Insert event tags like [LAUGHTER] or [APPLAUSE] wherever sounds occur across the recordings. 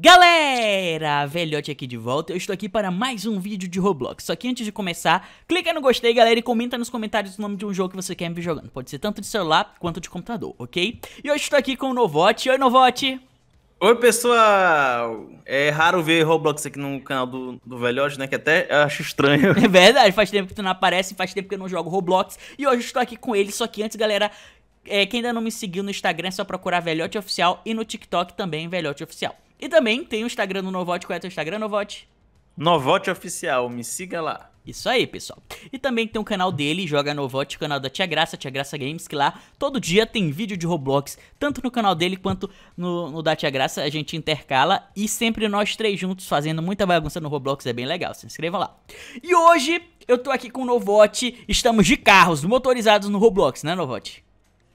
Galera, velhote aqui de volta, eu estou aqui para mais um vídeo de Roblox Só que antes de começar, clica no gostei galera e comenta nos comentários o nome de um jogo que você quer me ver jogando Pode ser tanto de celular quanto de computador, ok? E hoje estou aqui com o Novote, oi Novote! Oi pessoal, é raro ver Roblox aqui no canal do, do Velhote, né, que até acho estranho. É verdade, faz tempo que tu não aparece, faz tempo que eu não jogo Roblox E hoje estou aqui com ele, só que antes galera, é, quem ainda não me seguiu no Instagram é só procurar Velhote Oficial E no TikTok também Velhote Oficial e também tem o Instagram do Novote. Qual é o teu Instagram, Novote? Novote Oficial, me siga lá. Isso aí, pessoal. E também tem o um canal dele, joga Novote, o canal da Tia Graça, Tia Graça Games, que lá todo dia tem vídeo de Roblox, tanto no canal dele quanto no, no da Tia Graça, a gente intercala e sempre nós três juntos fazendo muita bagunça no Roblox, é bem legal, se inscrevam lá. E hoje eu tô aqui com o Novote, estamos de carros motorizados no Roblox, né Novote?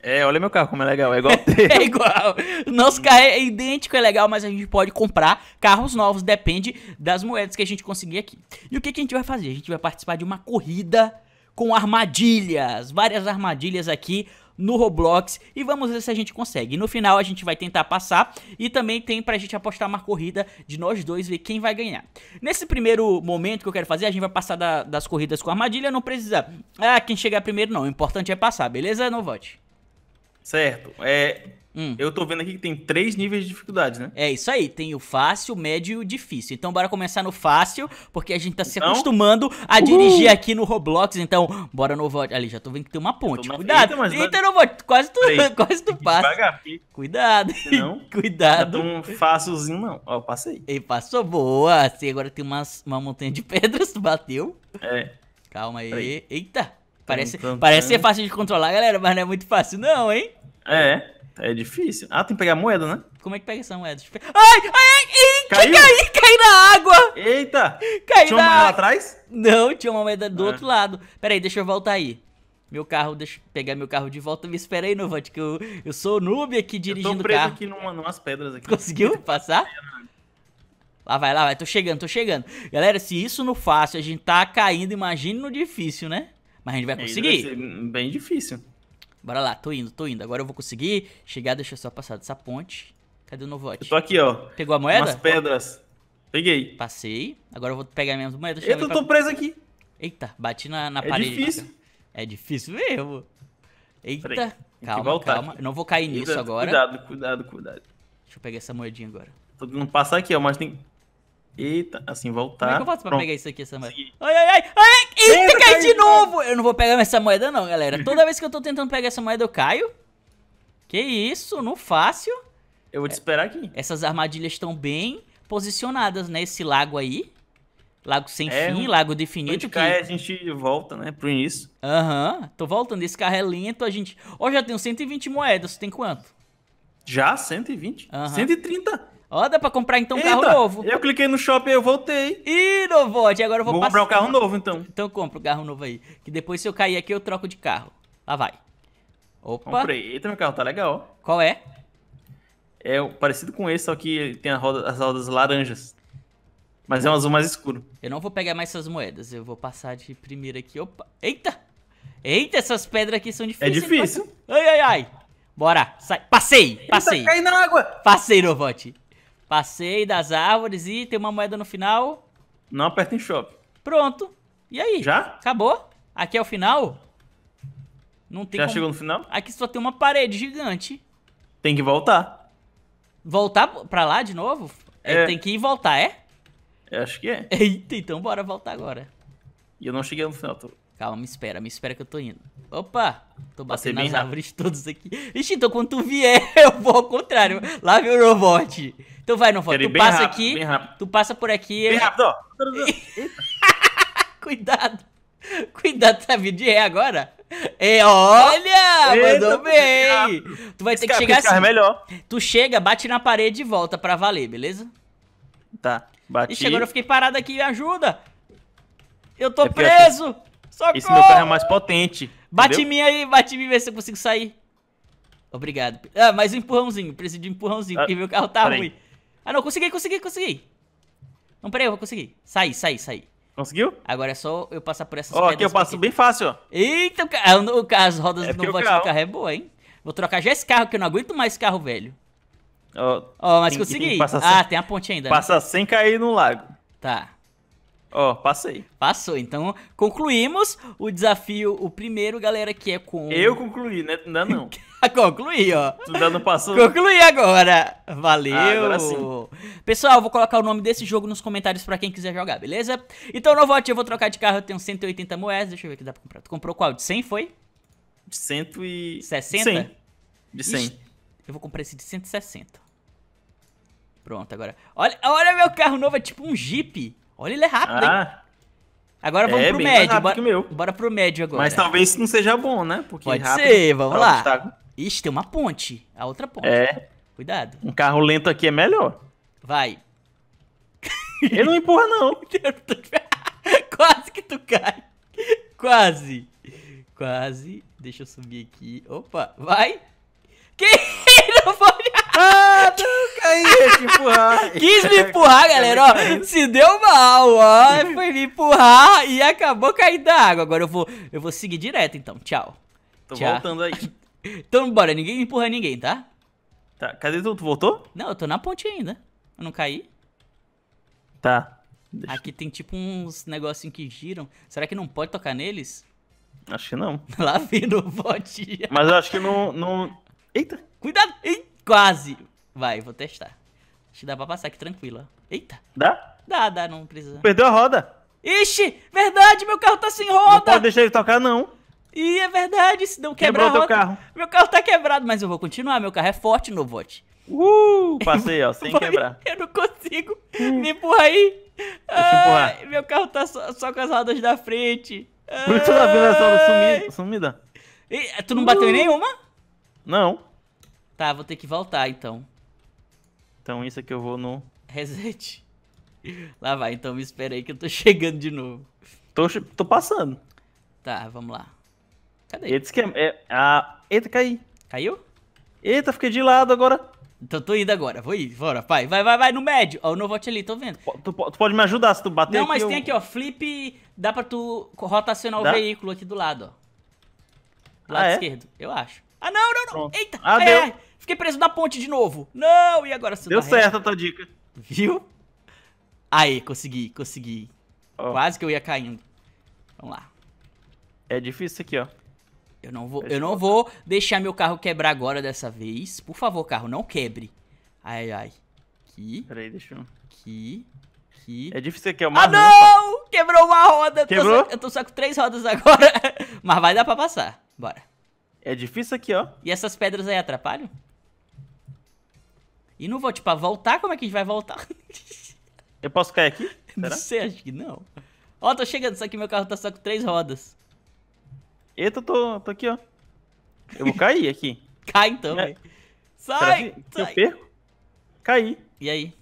É, olha meu carro como é legal, é igual [LAUGHS] É igual. Nosso carro é idêntico, é legal, mas a gente pode comprar carros novos, depende das moedas que a gente conseguir aqui. E o que, que a gente vai fazer? A gente vai participar de uma corrida com armadilhas, várias armadilhas aqui no Roblox e vamos ver se a gente consegue. no final a gente vai tentar passar e também tem pra gente apostar uma corrida de nós dois, ver quem vai ganhar. Nesse primeiro momento que eu quero fazer, a gente vai passar da, das corridas com armadilha, não precisa... Ah, quem chegar primeiro não, o importante é passar, beleza? Não vote. Certo. É, hum. Eu tô vendo aqui que tem três níveis de dificuldade, né? É isso aí. Tem o fácil, o médio e o difícil. Então bora começar no fácil, porque a gente tá se então? acostumando a Uhul. dirigir aqui no Roblox. Então, bora no vote. Ali, já tô vendo que tem uma ponte. Cuidado. Eita, mas... Eita, não... Quase tu, [LAUGHS] quase tu passa. Devagar, Cuidado. Não. [LAUGHS] Cuidado. Não um fácilzinho, não. Ó, passei. E passou. Boa. Assim, agora tem umas, uma montanha de [LAUGHS] pedras. Bateu. É. Calma aí. Peraí. Eita. Parece, tum, tum, parece ser fácil de controlar, galera, mas não é muito fácil, não, hein? É, é difícil. Ah, tem que pegar moeda, né? Como é que pega essa moeda? Ai, ai, ai! Cai, cai na água! Eita! Caí tinha na... uma moeda lá atrás? Não, tinha uma moeda do é. outro lado. Pera aí, deixa eu voltar aí. Meu carro, deixa eu pegar meu carro de volta. Me espera aí, Novante, que eu, eu sou noob aqui dirigindo o carro. Eu tô preso aqui numa, numas pedras aqui. Conseguiu passar? Lá vai, lá vai, tô chegando, tô chegando. Galera, se isso no fácil a gente tá caindo, imagine no difícil, né? Mas a gente vai conseguir. Vai ser bem difícil. Bora lá, tô indo, tô indo. Agora eu vou conseguir chegar, deixa eu só passar dessa ponte. Cadê o Novote? Eu tô aqui, ó. Pegou a moeda? Umas pedras. Peguei. Passei. Agora eu vou pegar minhas moedas. Eita, eu pra... tô preso aqui. Eita, bati na, na é parede. É difícil. É difícil mesmo. Eita, calma, calma. Eu não vou cair cuidado, nisso agora. Cuidado, cuidado, cuidado. Deixa eu pegar essa moedinha agora. Tô tentando passa aqui, ó, mas tem... Eita, assim, voltar. Como é que eu faço pra Pronto. pegar isso aqui, essa moeda? Ai, ai, ai, ai! Eita, cai de novo! Eu não vou pegar essa moeda não, galera. Toda vez que eu tô tentando pegar essa moeda, eu caio. Que isso, não fácil. Eu vou te esperar aqui. Essas armadilhas estão bem posicionadas, né? Esse lago aí. Lago sem é, fim, lago definido. Onde que... cai, a gente volta, né? Pro início. Aham. Uhum. Tô voltando. Esse carro é lento, a gente... Ó, oh, já tenho 120 moedas. Tem quanto? Já? 120? Uhum. 130? Ó, dá pra comprar então um Eita, carro novo. Eu cliquei no shopping e eu voltei. Ih, novote, agora eu vou, vou passar. comprar um carro novo então. Então compra um carro novo aí. Que depois se eu cair aqui eu troco de carro. Lá vai. Opa. Comprei. Eita, meu carro tá legal. Qual é? É parecido com esse, só que tem roda, as rodas laranjas. Mas é um azul mais escuro. Eu não vou pegar mais essas moedas. Eu vou passar de primeira aqui. Opa. Eita. Eita, essas pedras aqui são difíceis. É difícil. Ai, ai, ai. Bora, sai. Passei, passei. Ele caí na água. Passei, Novote. Passei das árvores e tem uma moeda no final. Não aperta em shop. Pronto. E aí? Já? Acabou? Aqui é o final? Não tem Já como... chegou no final? Aqui só tem uma parede gigante. Tem que voltar. Voltar pra lá de novo? É. é. Tem que ir e voltar, é? Eu acho que é. Eita, então bora voltar agora. E eu não cheguei no final, tô... Calma, me espera, me espera que eu tô indo. Opa! Tô batendo nas árvores rápido. todas aqui. Ixi, então quando tu vier, [LAUGHS] eu vou ao contrário. Lá vem o robot. Então vai, Novó, tu passa rápido, aqui, tu passa por aqui... Bem rápido, ó. [LAUGHS] Cuidado. Cuidado, tá vindo de ré agora? E é, olha, Eita, mandou bem. Tu vai ter que chegar assim. melhor. Tu chega, bate na parede e volta pra valer, beleza? Tá, bati. Ixi, agora eu fiquei parado aqui, me ajuda. Eu tô é preso. Socorro! Esse meu carro é mais potente. Bate em mim aí, bate em mim, ver se eu consigo sair. Obrigado. Ah, mais um empurrãozinho. Preciso de um empurrãozinho, ah, porque meu carro tá ruim. Ah, não, consegui, consegui, consegui. Não, peraí, eu vou conseguir. Sai, sai, sai. Conseguiu? Agora é só eu passar por essas Ó, oh, aqui eu passo bem fácil, ó. Eita, o ca... Ah, as rodas é no volante do carro é boa, hein? Vou trocar já esse carro, que eu não aguento mais carro velho. Ó, oh, oh, mas tem, consegui. Tem ah, sem... tem a ponte ainda. Né? Passa né? sem cair no lago. Tá. Ó, oh, passei. Passou. Então, concluímos o desafio, o primeiro, galera, que é com... Eu concluí, né? Ainda não. [LAUGHS] Ah, concluí, ó. Tu ainda não passou? Concluí agora. Valeu. Ah, agora sim. Pessoal, vou colocar o nome desse jogo nos comentários pra quem quiser jogar, beleza? Então, no vote, eu vou trocar de carro, eu tenho 180 moedas. Deixa eu ver o que dá pra comprar. Tu comprou qual? De 100, foi? De 160? De 100. Ixi, eu vou comprar esse de 160. Pronto, agora. Olha, olha meu carro novo, é tipo um Jeep. Olha, ele é rápido, ah. hein? Agora vamos é, pro médio. Bora, bora pro médio agora. Mas talvez isso não seja bom, né? Porque Pode rápido, ser, é vamos lá. Ixi, tem uma ponte. A outra ponte. É. Cuidado. Um carro lento aqui é melhor. Vai. [LAUGHS] Ele não empurra, não. [LAUGHS] [LAUGHS] Quase que tu cai. Quase. Quase. Deixa eu subir aqui. Opa, vai. Que? Não pode. Ah, eu caí, empurrar. [LAUGHS] Quis me empurrar, galera, ó. Se deu mal, ó. Foi me empurrar e acabou caindo da água. Agora eu vou, eu vou seguir direto, então. Tchau. Tô Tchau. voltando aí. [LAUGHS] Então bora, ninguém empurra ninguém, tá? Tá, cadê tu? Tu voltou? Não, eu tô na ponte ainda. Eu não caí. Tá. Deixa... Aqui tem tipo uns negocinhos que giram. Será que não pode tocar neles? Acho que não. [LAUGHS] Lá vindo, pote. Mas eu acho que não, não... Eita! Cuidado! Eita! Quase. Vai, vou testar. Acho que dá pra passar aqui tranquilo, Eita. Dá? Dá, dá, não precisa. Perdeu a roda. Ixi, verdade, meu carro tá sem roda. Não pode deixar ele tocar, não. Ih, é verdade, se não quebrar Quebrou a roda... carro. Meu carro tá quebrado, mas eu vou continuar, meu carro é forte, Novote. Uh, [LAUGHS] passei, ó, sem quebrar. Eu não consigo. Me empurra aí. Ah, meu carro tá só, só, com as rodas da frente. Por isso tá vendo essa sumida? sumida. E, tu não bateu em uh. nenhuma? Não. Tá, vou ter que voltar então. Então isso aqui eu vou no. Reset. [LAUGHS] Lá vai, então me espera aí que eu tô [LAUGHS] chegando de novo. Tô, tô passando. Tá, vamos lá. Cadê? Ele que é, é, eita, caí. Caiu? Eita, fiquei de lado agora. Então tô indo agora, vou ir, bora, pai. Vai, vai, vai, no médio. Ó, o Novote ali, tô vendo. Tu, tu, pode me ajudar se tu bater Não, mas tem aqui, ó, flip, dá pra tu rotacionar dá? o veículo aqui do lado, ó. Do ah, lado é? esquerdo, eu acho. Ah, não, não, não. Pronto. Eita, ah, ai, é, ai, Fiquei preso na ponte de novo. Não, e agora? Se Deu certo a tua dica. Viu? Aí, consegui, consegui. Oh. Quase que eu ia caindo. Vamos lá. É difícil aqui, ó. Eu não vou, eu não vou deixar meu carro quebrar agora dessa vez. Por favor, carro, não quebre. Ai, ai. Aqui. Peraí, deixa eu... Aqui. Aqui. É difícil aqui, é uma Ah, rampa. não! Quebrou uma roda. Quebrou? Eu tô, eu tô só com três rodas agora. [LAUGHS] Mas vai dar pra passar. Bora. É difícil aqui, ó. E essas pedras aí atrapalham? E não vou, tipo, a voltar, como é que a gente vai voltar? Eu posso cair aqui? [LAUGHS] Será? Não sei, acho que não. Ó, tô chegando, só que meu carro tá só com três rodas. Eita, tô, tô aqui, ó. Eu vou cair aqui. [LAUGHS] Cai então, é. Sai! Que, sai. eu perco? Caí. E aí?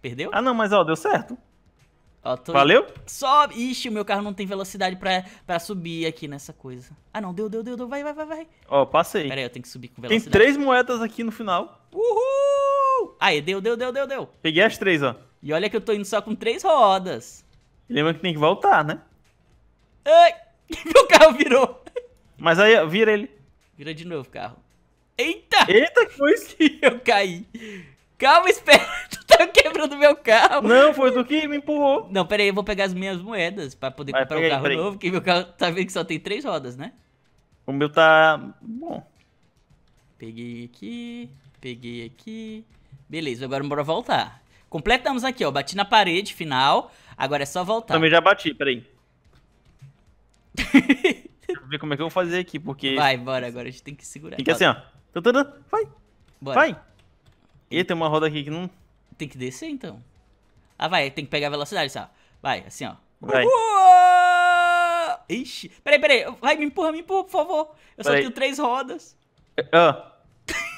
Perdeu? Ah, não, mas ó, deu certo. Ó, tô... Valeu? Sobe! Ixi, o meu carro não tem velocidade pra, pra subir aqui nessa coisa. Ah, não, deu, deu, deu, deu. Vai, vai, vai, vai. Ó, passei. Pera aí, eu tenho que subir com velocidade. Tem três moedas aqui no final. Uhul! Aí, deu, deu, deu, deu, deu. Peguei as três, ó. E olha que eu tô indo só com três rodas. Lembra que tem que voltar, né? Ai, [LAUGHS] meu carro virou. Mas aí, vira ele. Vira de novo o carro. Eita! Eita, que foi isso? [LAUGHS] eu caí. Calma, espera. [LAUGHS] Tu tá quebrando meu carro. Não, foi do que me empurrou. Não, pera aí, eu vou pegar as minhas moedas pra poder Vai, comprar um carro novo, porque meu carro tá vendo que só tem três rodas, né? O meu tá bom. Peguei aqui, peguei aqui, Beleza, agora bora voltar. Completamos aqui, ó. Bati na parede, final. Agora é só voltar. Também já bati, peraí. [LAUGHS] Deixa eu ver como é que eu vou fazer aqui, porque... Vai, bora, agora a gente tem que segurar. Fica assim, ó. Vai. Bora. Vai. E tem uma roda aqui que não... Tem que descer, então. Ah, vai, tem que pegar a velocidade, só. Assim, vai, assim, ó. Vai. Uou! Ixi. Peraí, peraí. Vai, me empurra, me empurra, por favor. Eu peraí. só tenho três rodas. Ah.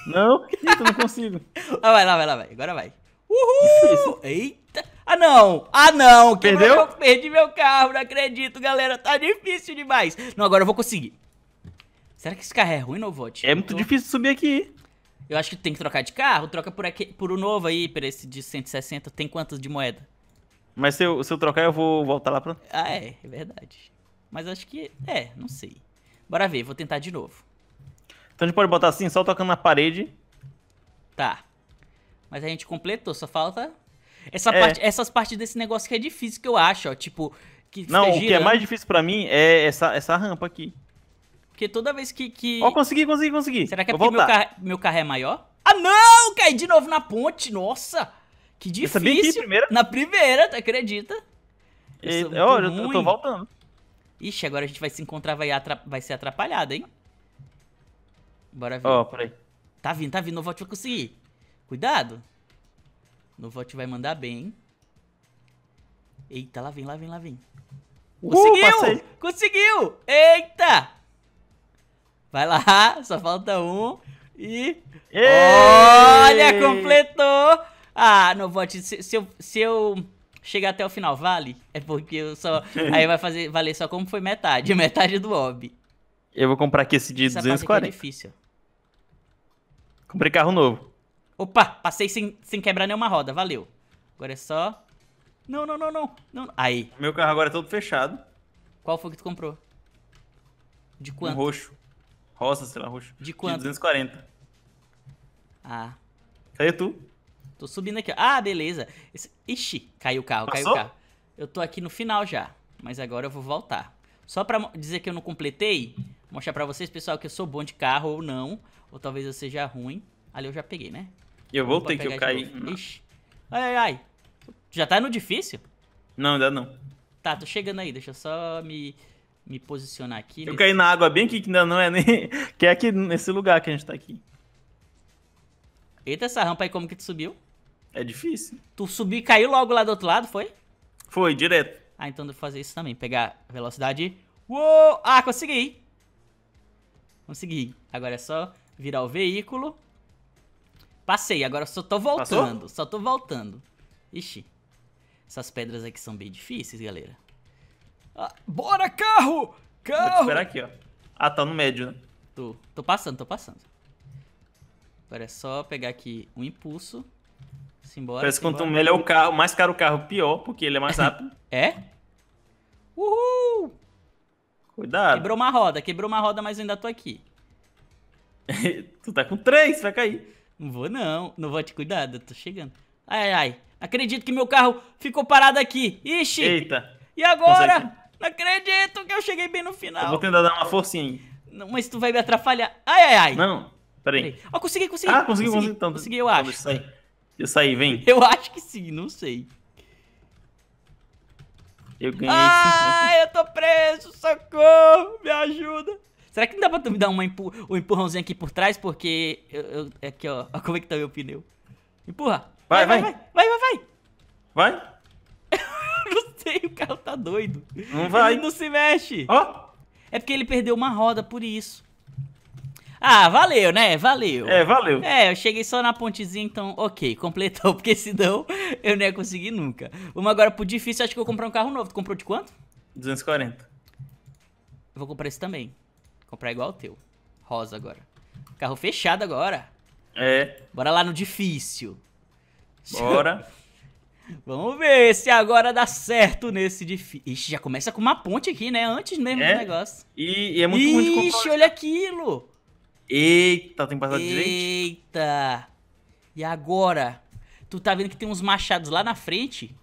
Não? Eita, não consigo. [LAUGHS] Ah, vai, lá vai, lá vai. Agora vai. Uhul! Eita! Ah não! Ah não! Que Perdeu? Meu... Perdi meu carro, não acredito, galera. Tá difícil demais. Não, agora eu vou conseguir. Será que esse carro é ruim, Novote? É muito tô... difícil subir aqui. Eu acho que tem que trocar de carro. Troca por, aqui, por o novo aí, por esse de 160. Tem quantas de moeda? Mas se eu, se eu trocar, eu vou voltar lá pra... Ah, é. É verdade. Mas acho que... É, não sei. Bora ver. Vou tentar de novo. Então a gente pode botar assim, só tocando na parede. Tá. Mas a gente completou, só falta. Essa é. parte, essas partes desse negócio que é difícil, que eu acho, ó. Tipo. Que Não, o que é mais difícil para mim é essa, essa rampa aqui. Porque toda vez que. Ó, que... oh, consegui, consegui, consegui. Será que é Vou porque meu, car meu carro é maior? Ah, não! Caí de novo na ponte, nossa! Que difícil. Eu sabia primeira? Na primeira, tu acredita? Eu, Eita, eu, eu, tô voltando. Ixi, agora a gente vai se encontrar, vai, vai ser atrapalhado, hein? Bora ver. Ó, oh, peraí. Tá vindo, tá vindo. Novot vai conseguir. Cuidado. Novot vai mandar bem. Eita, lá vem, lá vem, lá vem. Uh, conseguiu! Uh, conseguiu! Eita! Vai lá, [LAUGHS] só falta um. E. Ei! Olha, completou! Ah, Novot, se, se, eu, se eu chegar até o final, vale? É porque eu só. [LAUGHS] aí vai fazer valer só como foi metade [LAUGHS] metade do OB. Eu vou comprar aqui esse de Essa 240. Parte é difícil. Comprei carro novo. Opa, passei sem, sem quebrar nenhuma roda, valeu. Agora é só... Não, não, não, não, não. Aí. Meu carro agora é todo fechado. Qual foi que tu comprou? De quanto? Um roxo. Rosa, sei lá, roxo. De quanto? De 240. Ah. Caiu tu? Tô subindo aqui. Ah, beleza. Esse... Ixi, caiu o carro, Passou? caiu o carro. Eu tô aqui no final já, mas agora eu vou voltar. Só pra dizer que eu não completei, mostrar pra vocês, pessoal, que eu sou bom de carro ou não. Ou talvez eu seja ruim. Ali eu já peguei, né? Eu voltei que eu caí. Ixi. Ai, ai, ai. Já tá no difícil? Não, ainda não. Tá, tô chegando aí. Deixa eu só me, me posicionar aqui. Eu nesse... caí na água bem aqui, que ainda não é nem... [LAUGHS] Que é aqui nesse lugar que a gente tá aqui. Eita, essa rampa aí, como que tu subiu? É difícil. Tu subiu e caiu logo lá do outro lado, foi? Foi, direto. Ah, então devo fazer isso também. Pegar velocidade. Uou! Ah, consegui! Consegui. Agora é só virar o veículo. Passei, agora só tô voltando, Passou? só tô voltando. Ixi, essas pedras aqui são bem difíceis, galera. Ah, bora, carro! Carro! Vou te esperar aqui, ó. Ah, tá no médio, né? Tô, tô passando, tô passando. Agora é só pegar aqui um impulso. Simbora, Parece que quanto melhor o carro, mais caro o carro, pior, porque ele é mais rápido. [LAUGHS] é? Uhul! Cuidado. Quebrou uma roda, quebrou uma roda, mas eu ainda tô aqui. [LAUGHS] tu tá com três, vai cair. Não vou não, não vou te cuidar, eu tô chegando. Ai, ai, acredito que meu carro ficou parado aqui. Ixi! Eita! E agora? Consegue. Não acredito que eu cheguei bem no final. Eu vou tentar dar uma forcinha aí. Não, mas tu vai me atrapalhar. Ai, ai, ai. Não, peraí. Ah, consegui, consegui. Ah, consegui, consegui. consegui então, consegui, eu acho. Então, saí. Eu saí, vem. Eu acho que sim, não sei. Eu ganhei. Ah, eu tô preso, socorro, me ajuda. Será que não dá pra tu me dar uma empu um empurrãozinho aqui por trás? Porque. Eu, eu, é aqui, ó. Olha [LAUGHS] como é que tá meu pneu. Empurra! Vai, vai! Vai, vai, vai! Vai! vai. vai. eu [LAUGHS] não sei, o carro tá doido. Não vai. Ele não se mexe. Ó! Oh. É porque ele perdeu uma roda por isso. Ah, valeu, né? Valeu. É, valeu. É, eu cheguei só na pontezinha, então, ok, [LAUGHS] completou, porque senão eu não ia conseguir nunca. Vamos agora pro difícil, acho que eu vou comprar um carro novo. Tu comprou de quanto? 240. Eu vou comprar esse também comprar igual o teu. Rosa agora. Carro fechado agora. É. Bora lá no difícil. Bora. [LAUGHS] Vamos ver se agora dá certo nesse difícil. Ixi, já começa com uma ponte aqui, né? Antes mesmo é. do negócio. E, e é muito Ixi, Ixi, olha aquilo. Eita, tem que passar direito. Eita. E agora? Tu tá vendo que tem uns machados lá na frente?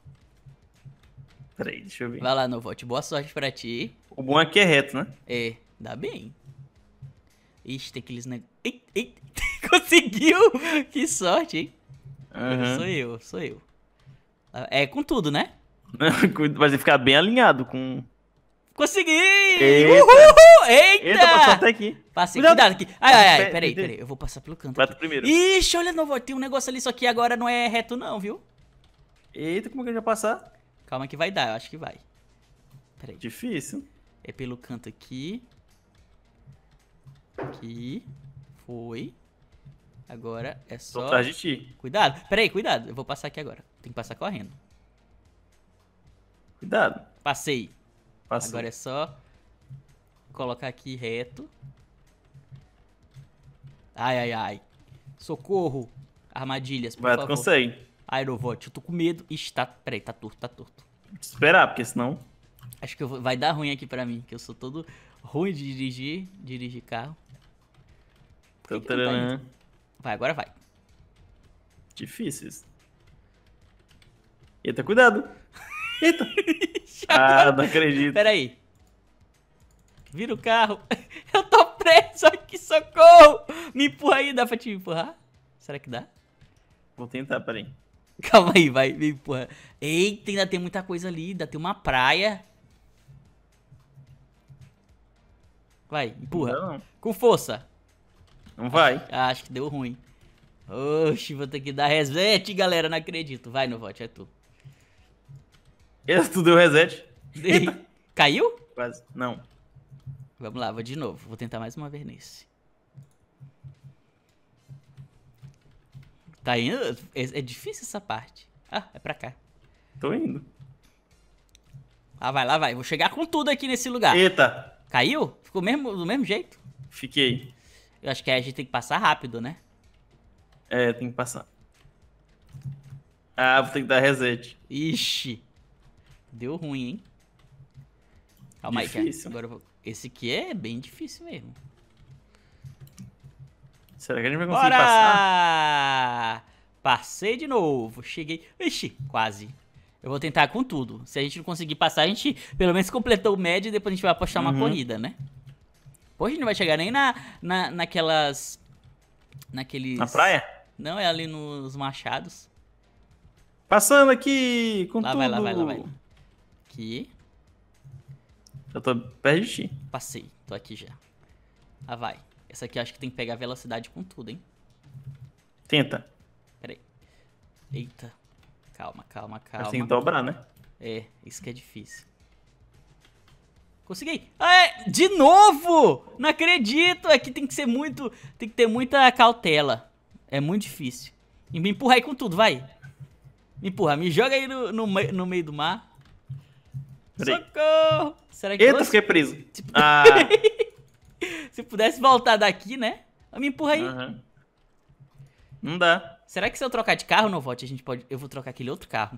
Peraí, deixa eu ver. Vai lá, Novote. Boa sorte pra ti. O bom é que é reto, né? É, dá bem. Ixi, tem aqueles negócios. [LAUGHS] Conseguiu! Que sorte, hein? Uhum. Sou eu, sou eu. Ah, é com tudo, né? [LAUGHS] Mas ficar bem alinhado com. Consegui! Eita! Uhul! Eita! Eita passou até aqui. Passei, cuidado, aqui. Ai, ai, ai, peraí, peraí. Eu vou passar pelo canto. Bate primeiro. Ixi, olha, não, tem um negócio ali, só que agora não é reto, não, viu? Eita, como que eu já passar? Calma que vai dar, eu acho que vai. Peraí. Difícil. É pelo canto aqui. Aqui. Foi. Agora é só. Tô atrás de ti. Cuidado. Peraí, cuidado. Eu vou passar aqui agora. Tem que passar correndo. Cuidado. Passei. Agora é só colocar aqui reto. Ai, ai, ai. Socorro. Armadilhas, por Vai, favor. consegue. Aerovot, eu tô com medo. Ixi, tá... Peraí, tá torto, tá torto. Esperar, porque senão... Acho que vou... vai dar ruim aqui pra mim, que eu sou todo ruim de dirigir, dirigir carro. Por que que tá indo? vai, agora vai. Difíceis. Eita, cuidado. Eita. [LAUGHS] ah, tá- não acredito. Pera aí. Vira o carro. [LAUGHS] Eu tô preso aqui, socorro. Me empurra aí, dá pra te empurrar? Será que dá? Vou tentar, peraí. Calma aí, vai, me empurra. Eita, ainda tem muita coisa ali, ainda tem uma praia. Vai, empurra. Não. Com força. Não vai. Ah, acho, que deu ruim. Oxi, vou ter que dar reset, galera. Não acredito. Vai, no é tu. Esse tu deu reset. [LAUGHS] Caiu? Quase. Não. Vamos lá, vou de novo. Vou tentar mais uma vez nesse. Tá indo? É, é difícil essa parte. Ah, é pra cá. Tô indo. Ah, vai, lá vai. Vou chegar com tudo aqui nesse lugar. Eita. Caiu? Ficou mesmo, do mesmo jeito? Fiquei. Eu acho que a gente tem que passar rápido, né? É, tem que passar. Ah, vou ter que dar reset. Ixi. Deu ruim, hein? Calma é- difícil. aí, cara. Agora vou... Esse aqui é bem difícil mesmo. Será que a gente vai conseguir Bora! passar? Passei de novo. Cheguei. Ixi, quase. Eu vou tentar com tudo. Se a gente não conseguir passar, a gente pelo menos completou o médio e depois a gente vai apostar uhum. uma corrida, né? Hoje a gente não vai chegar nem na, na, naquelas. Naqueles. Na praia? Não, é ali nos Machados. Passando aqui com lá tudo. Lá vai, lá vai, lá vai. Aqui. Eu tô perto de ti. Passei, tô aqui já. Lá ah, vai. Essa aqui eu acho que tem que pegar velocidade com tudo, hein? Tenta. Pera aí. Eita. Calma, calma, calma. Mas tem que dobrar, né? É, isso que é difícil. Consegui. Ah, de novo! Não acredito! Aqui é tem que ser muito... Tem que ter muita cautela. É muito difícil. E me empurra aí com tudo, vai. Me empurra. Me joga aí no, no, no meio do mar. Peraí. Socorro! Será que... Eita, fiquei preso. [LAUGHS] Se pudesse... Ah. [LAUGHS] Se pudesse voltar daqui, né? Me empurra aí. Uhum. Não dá. Será que se eu trocar de carro, Novote, a gente pode... Eu vou trocar aquele outro carro.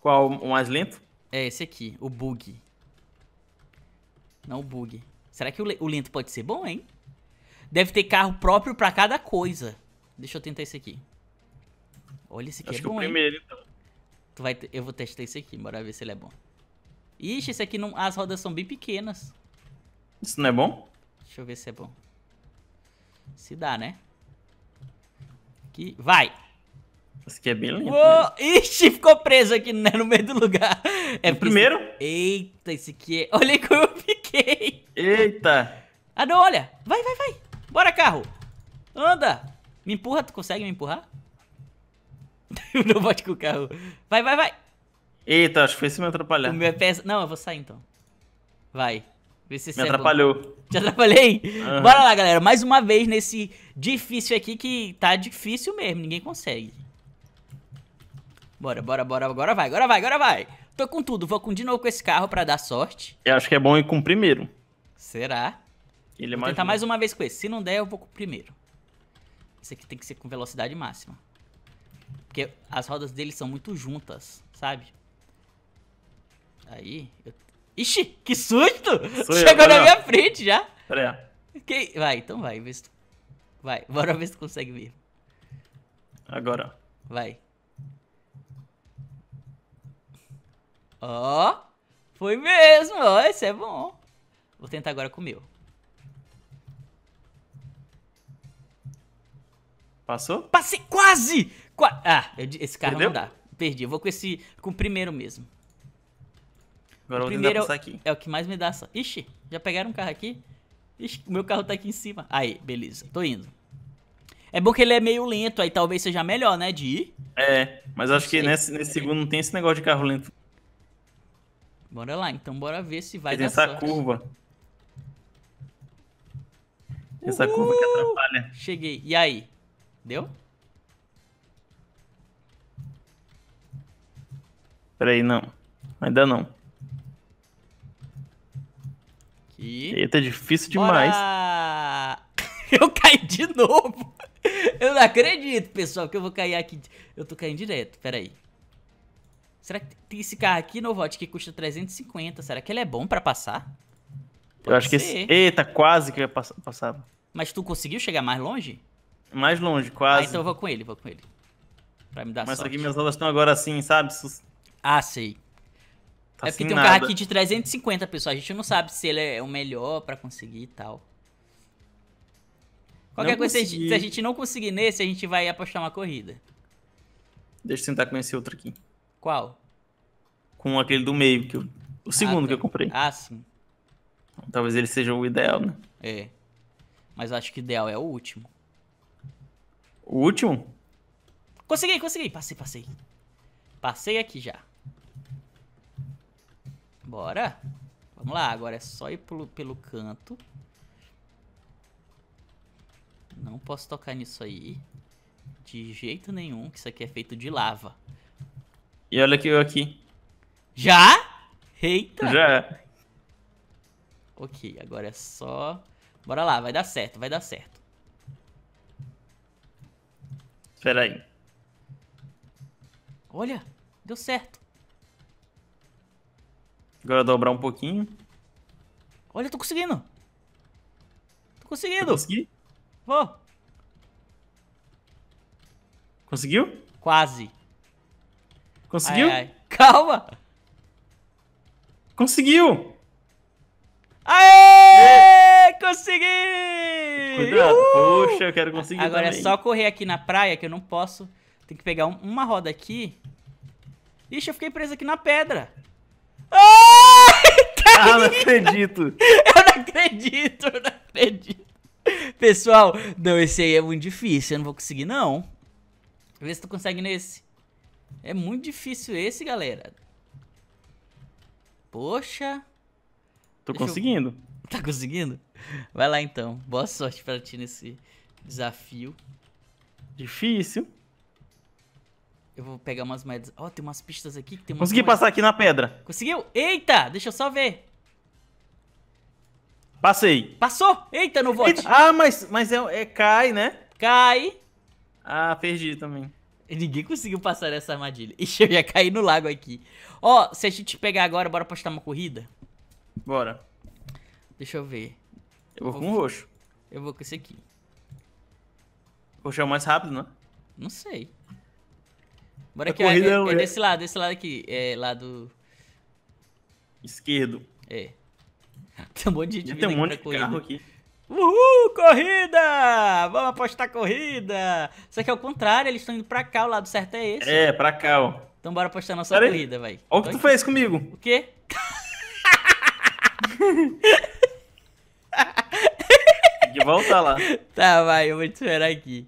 Qual? O mais lento? É, esse aqui. O Bug. Não o bug. Será que o, lento pode ser bom, hein? Deve ter carro próprio pra cada coisa. Deixa eu tentar esse aqui. Olha, esse aqui Acho é bom, que o primeiro, hein? então. Tu vai eu vou testar esse aqui, bora ver se ele é bom. Ixi, esse aqui não... As rodas são bem pequenas. Isso não é bom? Deixa eu ver se é bom. Se dá, né? Aqui. Vai! Esse aqui é bem lento. Né? ixi, ficou preso aqui né, no meio do lugar. É primeiro? Esse... Eita, esse aqui é... Olha como eu fiquei. Eita. Ah, não, olha. Vai, vai, vai. Bora, carro. Anda. Me empurra, tu consegue me empurrar? [LAUGHS] eu não bote com o carro. Vai, vai, vai. Eita, acho que foi isso me atrapalhar. O meu é pes... Não, eu vou sair então. Vai. Vê se me atrapalhou. É Te atrapalhei? Uhum. Bora lá, galera. Mais uma vez nesse difícil aqui que tá difícil mesmo. Ninguém consegue. Bora, bora, bora, agora vai, agora vai, agora vai. Tô com tudo, vou com de novo com esse carro pra dar sorte. Eu acho que é bom ir com o primeiro. Será? Ele é vou tentar mais uma vez com esse. Se não der, eu vou com o primeiro. Esse aqui tem que ser com velocidade máxima. Porque as rodas dele são muito juntas, sabe? Aí, eu... Ixi, que susto! Sou Chegou eu, na minha frente já. Pera aí. Okay. Vai, então vai. Vai, bora ver se consegue vir. Agora. Vai. Ó, foi mesmo, ó, esse é bom. Vou tentar agora com o meu. Passou? Passei, quase! Qua ah, eu, esse carro Perdeu? não dá. Perdi, eu vou com esse, com o primeiro mesmo. Agora o primeiro vou tentar é, É o que mais me dá só. Ixi, já pegaram um carro aqui? Ixi, meu carro tá aqui em cima. Aí, beleza, tô indo. É bom que ele é meio lento, aí talvez seja melhor, né, de ir. É, mas acho que nesse, nesse segundo não tem esse negócio de carro lento. Bora lá, então bora ver se vai Fez dar essa sorte. curva. Essa curva que atrapalha. Cheguei. E aí? Deu? Peraí, não. Ainda não. Aqui. Eita, é difícil demais. Bora! [LAUGHS] Eu caí de novo. Eu não acredito, pessoal, que eu vou cair aqui. Eu tô caindo direto. Peraí. Será que tem esse carro aqui, Novote, que custa 350, será que ele é bom pra passar? Pode eu acho ser. que esse... Eita, quase que eu passar. Mas tu conseguiu chegar mais longe? Mais longe, quase. Ah, então eu vou com ele, vou com ele. Pra me dar Mas sorte. aqui minhas aulas estão agora assim, sabe? Sus... Ah, sei. Tá é porque tem um nada. carro aqui de 350, pessoal. A gente não sabe se ele é o melhor pra conseguir e tal. Qualquer não coisa, consegui. se a gente não conseguir nesse, a gente vai apostar uma corrida. Deixa eu tentar conhecer outro aqui. Qual? Com aquele do meio, que eu, o ah, segundo ah, que eu tá. comprei. Ah, sim. Talvez ele seja o ideal, né? É. Mas acho que o ideal é o último. O último? Consegui, consegui. Passei, passei. Passei aqui já. Bora. Vamos lá, agora é só ir pelo, pelo canto. Não posso tocar nisso aí. De jeito nenhum, que isso aqui é feito de lava. E olha que eu aqui. Já? Eita! Já. Ok, agora é só... Bora lá, vai dar certo, vai dar certo. Espera aí. Olha, deu certo. Agora dobrar um pouquinho. Olha, eu tô conseguindo. Tô conseguindo. consegui? Vou. Conseguiu? Quase. Conseguiu? Ai, ai. Calma! Conseguiu! Aê! Consegui! Cuidado, Uhul! poxa, eu quero conseguir Agora é também. é só correr aqui na praia, que eu não posso. Tem que pegar um, uma roda aqui. Ixi, eu fiquei preso aqui na pedra. Ai, [LAUGHS] ah, não acredito! [LAUGHS] Eu não acredito, eu não acredito. Pessoal, não, esse aí é muito difícil, eu não vou conseguir, não. Vê se tu consegue nesse. É muito difícil esse, galera. Poxa. Tô Deixa conseguindo. Eu... [LAUGHS] Tá conseguindo? Vai lá então. Boa sorte pra ti nesse desafio. Difícil. Eu vou pegar umas moedas. Ó, oh, tem umas pistas aqui que tem umas Consegui moedas. passar aqui na pedra. Conseguiu? Eita, deixa eu só ver. Passei. Passou? Eita, no vote. Eita. Ah, mas, mas é, é cai, né? Cai. Ah, perdi também. [LAUGHS] Ninguém conseguiu passar essa armadilha. Ixi, eu já caí no lago aqui. Ó, oh, se a gente pegar agora, bora postar uma corrida? Bora. Deixa eu ver. Eu vou, vou com o roxo. Eu vou com esse aqui. Roxo é o mais rápido, né? Não sei. Bora a aqui, é- corrida é, é, é desse lado, desse lado aqui. É, lado... Esquerdo. É. [LAUGHS] Tem um monte de, tem um monte de carro aqui. Uhul, corrida! Vamos apostar corrida! Só que é o contrário, eles estão indo pra cá, o lado certo é esse. É, pra cá, ó. Então bora apostar nossa Pera corrida, vai. Olha o que então tu aqui. fez comigo. O quê? De volta voltar lá. [LAUGHS] Tá, vai, eu vou te esperar aqui.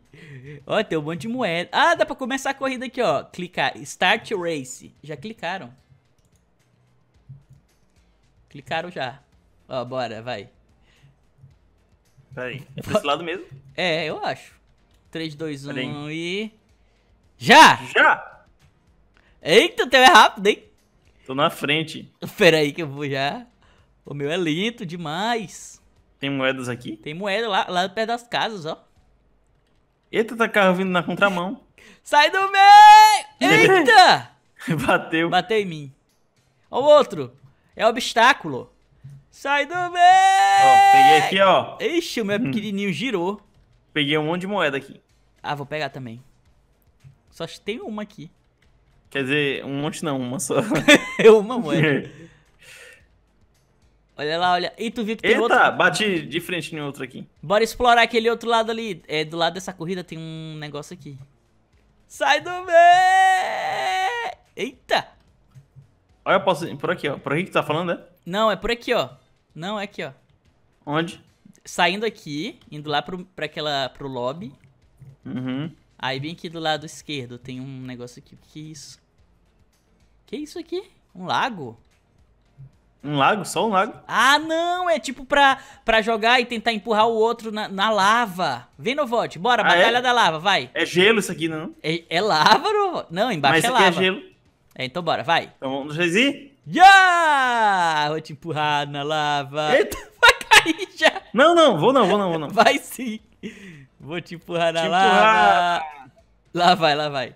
Ó, tem um monte de moeda. Ah, dá pra começar a corrida aqui, ó. Clicar, Start Race. Já clicaram. Clicaram já. Ó, bora, vai. Peraí. É [LAUGHS] pra esse lado mesmo? É, eu acho. 3, 2, 1 e. Já! Já! Eita, o teu é rápido, hein? Tô na frente. Peraí que eu vou já. O meu é lento demais. Tem moedas aqui? Tem moeda lá, lá perto das casas, ó. Eita, tá carro vindo na contramão. [LAUGHS] Sai do meio! [LAUGHS] Eita! Bateu. Bateu em mim. Ó o outro. É obstáculo. Sai do meio! Ó, peguei aqui, ó. Ixi, o meu é hum. pequenininho girou. Peguei um monte de moeda aqui. Ah, vou pegar também. Só acho tem uma aqui. Quer dizer, um monte não, uma só. [LAUGHS] É uma moeda. [LAUGHS] Olha lá, olha. E tu viu que tem Eita, outro. Eita, bati de frente em outro aqui. Bora explorar aquele outro lado ali. É, do lado dessa corrida tem um negócio aqui. Sai do meio! Eita! Olha, eu posso. Por aqui, ó. Por aqui que tu tá falando, é? Não, é por aqui, ó. Não, é aqui, ó. Onde? Saindo aqui, indo lá pro, pra aquela, pro lobby. Uhum. Aí bem aqui do lado esquerdo tem um negócio aqui. Que isso? Que isso aqui? Um lago? Um lago? Só um lago? Ah, não! É tipo pra, pra jogar e tentar empurrar o outro na, na lava. Vem, Novote, bora, ah, batalha é? da lava, vai. É gelo isso aqui, não? É, é lava, Novote? Não, embaixo Mas é lava. Mas isso aqui é gelo. É, então bora, vai. Então vamos, Gesi? Yeah! Vou te empurrar na lava. Eita, [LAUGHS] vai cair já. Não, não, vou não, vou não, vou não. Vai sim. Vou te empurrar na te lava. Empurrar. Lá vai, lá vai.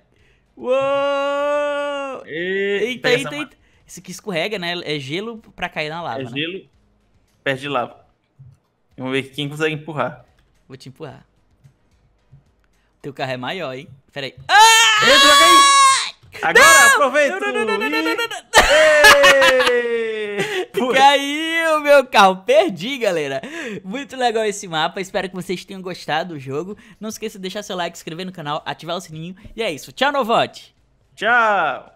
Uou! Eita, eita, eita, eita. Esse aqui escorrega, né? É gelo pra cair na lava. É né? gelo, pés de lava. Vamos ver quem consegue empurrar. Vou te empurrar. Teu carro é maior, hein? Pera aí. Ah! Eita, Agora, não! aproveita! Não, não, não, não, não, não, não, não aí o meu carro. Perdi, galera. Muito legal esse mapa. Espero que vocês tenham gostado do jogo. Não esqueça de deixar seu like, se inscrever no canal, ativar o sininho. E é isso. Tchau, Novote. Tchau.